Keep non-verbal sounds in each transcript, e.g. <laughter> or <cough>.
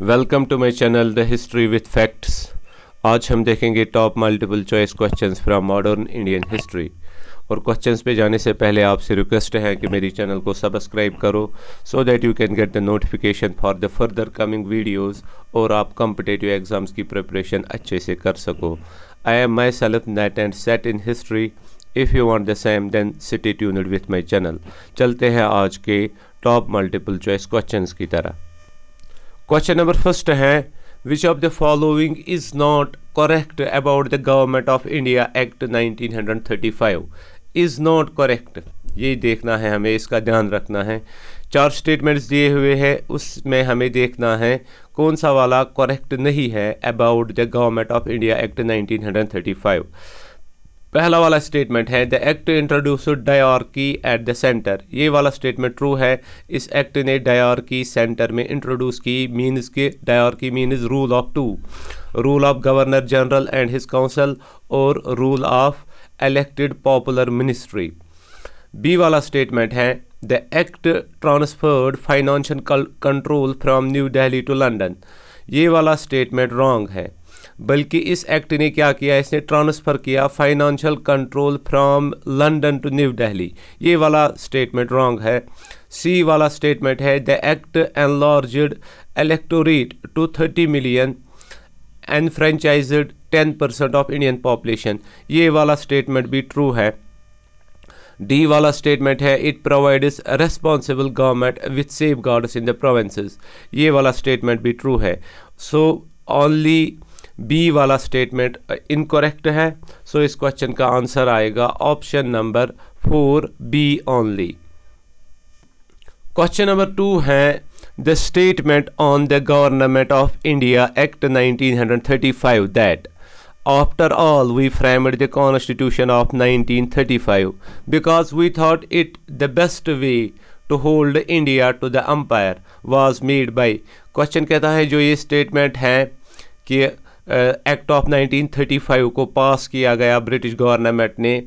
Welcome to my channel the history with facts आज हम देखेंगे top multiple choice questions from modern Indian history और questions पे जाने से पहले आपसे रिक्वेस्ट है कि मेरी चैनल को सब्सक्राइब करो so that you can get the notification for the further coming videos और आप कॉम्पिटेटिव एग्ज़ाम्स की प्रिपरेशन अच्छे से कर सको I am myself NET and SET in history if you want the same then stay tuned with my channel चलते हैं आज के टॉप मल्टीपल चॉइस क्वेश्चंस की तरह क्वेश्चन नंबर फर्स्ट है which of the following is not correct about the government of India act 1935 is not correct ये देखना है हमें इसका ध्यान रखना है चार स्टेटमेंट्स दिए हुए हैं उसमें हमें देखना है कौन सा वाला करेक्ट नहीं है about the government of India act 1935 पहला वाला स्टेटमेंट है the act introduced dyarchy at the centre ये वाला स्टेटमेंट ट्रू है इस एक्ट ने डायॉर्की सेंटर में इंट्रोड्यूस की मीन्स के dyarchy means rule of two rule of governor general and his council और rule of elected popular ministry B वाला स्टेटमेंट है the act transferred financial control from New Delhi to London ये वाला statement wrong है बल्कि इस एक्ट ने क्या किया इसने ट्रांसफ़र किया financial control from London to New Delhi ये वाला स्टेटमेंट रॉन्ग है सी वाला स्टेटमेंट है the act enlarged electorate to thirty million and franchised ten percent of Indian population ये वाला स्टेटमेंट भी ट्रू है डी वाला स्टेटमेंट है it provides responsible government with safeguards in the provinces ये वाला स्टेटमेंट भी ट्रू है सो ओनली बी वाला स्टेटमेंट इनकोरेक्ट है सो इस क्वेश्चन का आंसर आएगा option number four B only question number two है the statement on the government of india act 1935 that after all we framed the constitution of 1935 because we thought it the best way to hold india to the empire was made by question कहता है जो ये statement है कि act of 1935 को पास किया गया British government ने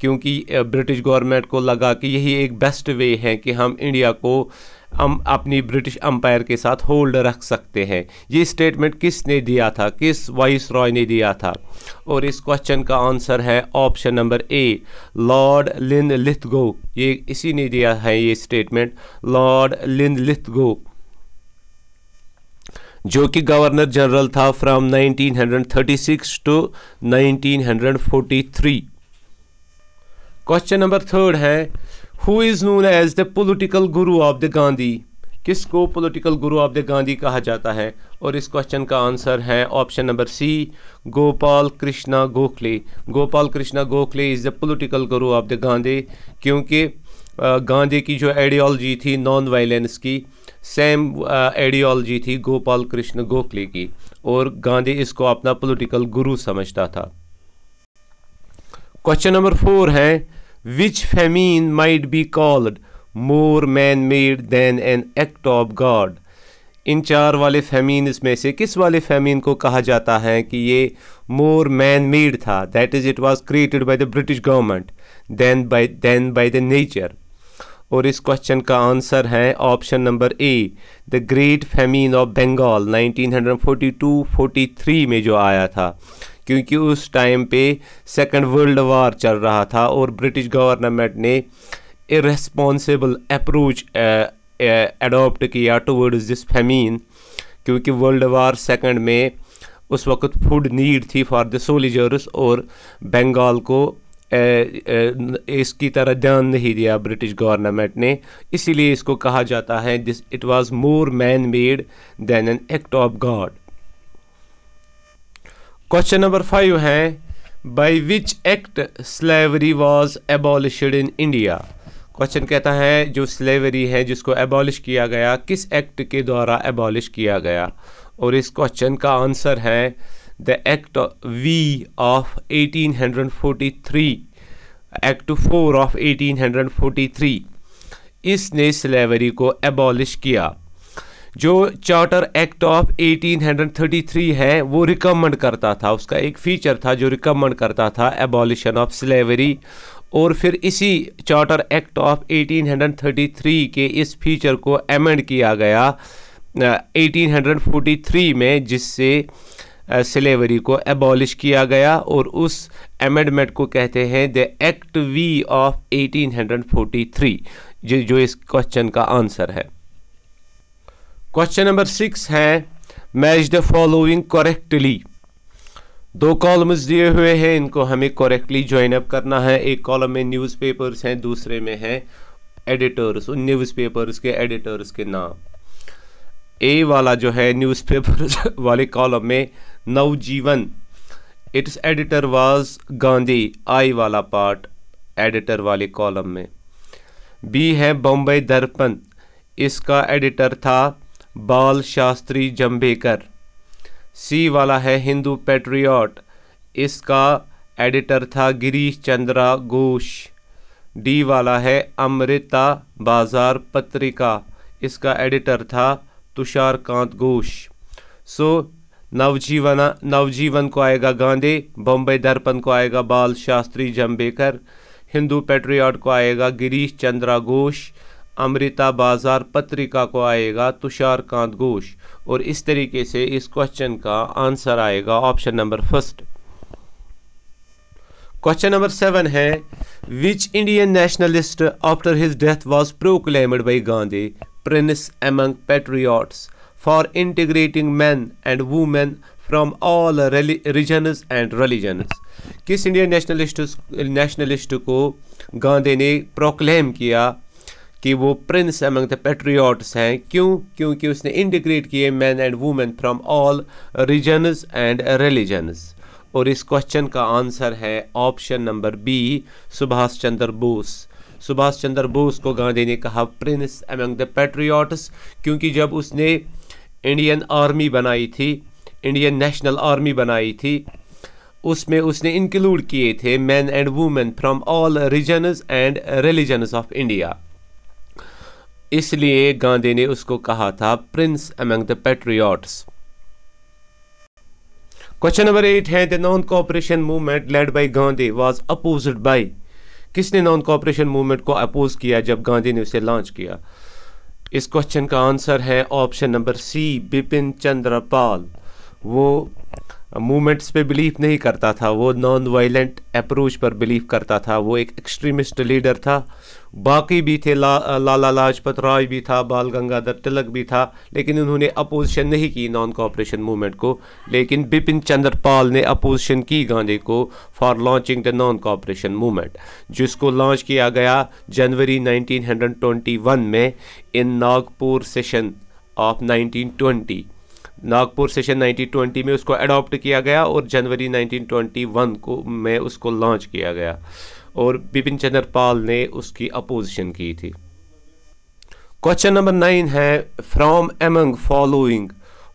क्योंकि ब्रिटिश गवर्नमेंट को लगा कि यही एक बेस्ट वे है कि हम इंडिया को हम अपनी ब्रिटिश अम्पायर के साथ होल्ड रख सकते हैं ये स्टेटमेंट किसने दिया था किस वाइस रॉय ने दिया था और इस क्वेश्चन का आंसर है option number A Lord Linlithgow ये इसी ने दिया है ये स्टेटमेंट लॉर्ड लिन लिथगो जो कि गवर्नर जनरल था from 1936 to 1943 question number third है who is known as the political guru of the Gandhi किसको political guru of the Gandhi कहा जाता है और इस क्वेश्चन का आंसर है option number C Gopal Krishna Gokhale Gopal Krishna Gokhale is the political guru of the Gandhi क्योंकि गांधी की जो आइडियोलॉजी थी नॉन वायलेंस की सेम आइडियोलॉजी uh, थी गोपाल कृष्ण गोखले की और गांधी इसको अपना पॉलिटिकल गुरु समझता था क्वेश्चन नंबर फोर है which famine might be called more man made than an act of God इन चार वाले फेमीन इसमें से किस वाले फेमीन को कहा जाता है कि ये मोर मैन मेड था that is it was created by the British government then by then by the nature और इस क्वेश्चन का आंसर है option number A the great famine of Bengal 1942-43 में जो आया था क्योंकि उस टाइम पे सेकंड वर्ल्ड वार चल रहा था और ब्रिटिश गवर्नमेंट ने इरेस्पॉन्सिबल अप्रोच एडोप्ट किया टूवर्ड्स दिस फेमीन क्योंकि वर्ल्ड वार सेकंड में उस वक्त फूड नीड थी फॉर द सोलिजर्स और बंगाल को इसकी तरह ध्यान नहीं दिया ब्रिटिश गवर्नमेंट ने इसीलिए इसको कहा जाता है this it was more man made than an act of God question number five है by which act slavery was abolished in India question कहता है जो स्लेवरी है जिसको एबॉलिश किया गया किस एक्ट के द्वारा एबॉलिश किया गया और इस क्वेश्चन का आंसर है the act V of 1843, act four of 1843, इसने स्लेवरी को एबॉलिश किया जो चार्टर एक्ट ऑफ 1833 है वो रिकमेंड करता था उसका एक फीचर था जो रिकमेंड करता था एबॉलिशन ऑफ स्लेवरी और फिर इसी चार्टर एक्ट ऑफ 1833 के इस फीचर को एमेंड किया गया 1843 में जिससे स्लेवरी को एबॉलिश किया गया और उस एमेंडमेंट को कहते हैं द एक्ट वी ऑफ 1843 जो जो इस क्वेश्चन का आंसर है क्वेश्चन नंबर सिक्स है मैच द फॉलोइंग करेक्टली दो कॉलम्स दिए हुए हैं इनको हमें करेक्टली ज्वाइन अप करना है एक कॉलम में न्यूज़पेपर्स हैं दूसरे में हैं एडिटर्स उन न्यूज़पेपर्स के एडिटर्स के नाम ए वाला जो है न्यूज़पेपर्स <laughs> वाले कॉलम में Navjivan its editor was Gandhi I वाला पार्ट एडिटर वाले कॉलम में बी है बम्बई दर्पण इसका एडिटर था बाल शास्त्री जम्बेकर सी वाला है हिंदू पेट्रियाट इसका एडिटर था गिरीश चंद्रा घोष डी वाला है अमृता बाजार पत्रिका इसका एडिटर था तुषारकांत घोष सो नवजीवन नवजीवन को आएगा गांधी बम्बई दर्पण को आएगा बाल शास्त्री जम्बेकर हिंदू पेट्रियाट को आएगा गिरीश चंद्रा घोष अमृता बाजार पत्रिका को आएगा तुषार कांत घोष और इस तरीके से इस क्वेश्चन का आंसर आएगा option number first question number seven है which Indian nationalist after his death was proclaimed by Gandhi prince among patriots for integrating men and women from all regions and religions. किस इंडियन नेशनलिस्ट नेशनलिस्ट को गांधी ने proclaim किया कि वो Prince among the patriots हैं क्यों क्योंकि उसने इंटीग्रेट किए men and women from all regions and religions और इस क्वेश्चन का आंसर है option number B Subhash Chandra Bose Subhash Chandra Bose को गांधी ने कहा प्रिंस एमंग द पेट्रियाट्स क्योंकि जब उसने इंडियन आर्मी बनाई थी इंडियन नेशनल आर्मी बनाई थी उसमें उसने इंक्लूड किए थे men and women from all regions and religions of India इसलिए गांधी ने उसको कहा था prince among the patriots question number eight है the non cooperation movement led by Gandhi was oppose by किसने नॉन कॉपरेशन मूवमेंट को अपोज किया जब गांधी ने उसे लॉन्च किया इस क्वेश्चन का आंसर है ऑप्शन नंबर सी बिपिन चंद्रपाल वो मूवमेंट्स पे बिलीव नहीं करता था वो नॉन वायलेंट अप्रोच पर बिलीव करता था वो एक एक्सट्रीमिस्ट लीडर था बाकी भी थे ला लाला लाजपत राय भी था बाल गंगाधर तिलक भी था लेकिन उन्होंने अपोजिशन नहीं की नॉन कॉपरेशन मूवमेंट को लेकिन बिपिन चंद्र पाल ने अपोजिशन की गांधी को for launching the non cooperation movement जिसको लॉन्च किया गया जनवरी 1921 में in Nagpur session of 1920 Nagpur session 1920 में उसको अडॉप्ट किया गया और जनवरी 1921 को में उसको लॉन्च किया गया और बिपिन चंद्र पाल ने उसकी अपोजिशन की थी क्वेश्चन नंबर नाइन है from among following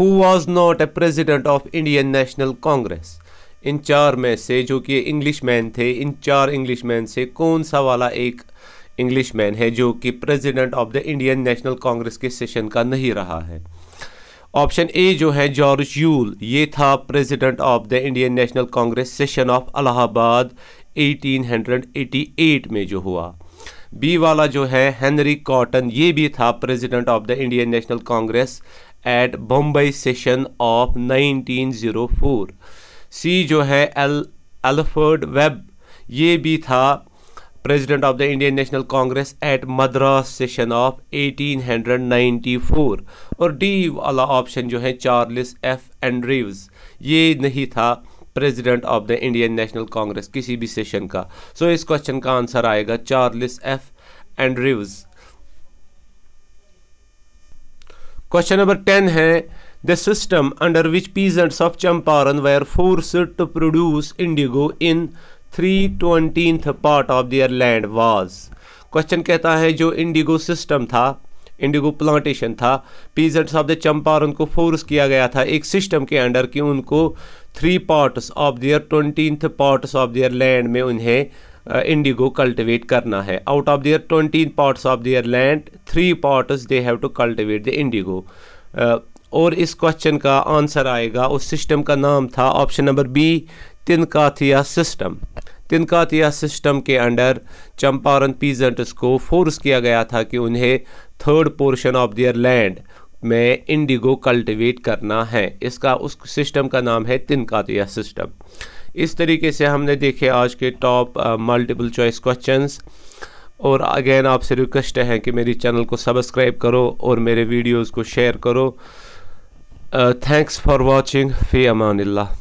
who was not a president of Indian National Congress इन चार में से जो कि इंग्लिश मैन थे इन चार इंग्लिश मैन से कौन सा वाला एक इंग्लिश मैन है जो कि president of the Indian National Congress के सेशन का नहीं रहा है ऑप्शन ए जो है जॉर्ज यूल ये था president of the Indian National Congress session of Allahabad 1888 में जो हुआ बी वाला जो है हेनरी कॉटन ये भी था president of the Indian National Congress at Bombay session of 1904 C जो है एल एल्फर्ड वेब ये भी था president of the Indian National Congress at Madras session of 1894 और डी वाला ऑप्शन जो है चार्लिस एफ एंड्रीव्स ये नहीं था president of the Indian National Congress किसी भी सेशन का सो so, इस क्वेश्चन का आंसर आएगा Charles F Andrews question number ten है the system under which peasants of Champaran were force to produce indigo in three twentieth part of their land was question कहता है जो indigo system था indigo plantation था peasants of the Champaran को force किया गया था एक सिस्टम के अंडर कि उनको three parts of their twentieth parts of their land में उन्हें इंडिगो uh, कल्टिवेट करना है out of their twentieth parts of their land three parts they have to cultivate the indigo और इस क्वेश्चन का आंसर आएगा उस सिस्टम का नाम था option number B tinkathia system tinkathia system के अंडर चंपारण पीजेंट्स को फोर्स किया गया था कि उन्हें third portion of their land में इंडिगो कल्टीवेट करना है इसका उस सिस्टम का नाम है तिनकातिया सिस्टम इस तरीके से हमने देखे आज के टॉप मल्टीपल चॉइस क्वेश्चंस और अगेन आपसे रिक्वेस्ट है कि मेरी चैनल को सब्सक्राइब करो और मेरे वीडियोस को शेयर करो थैंक्स फॉर वाचिंग फ़ी अमान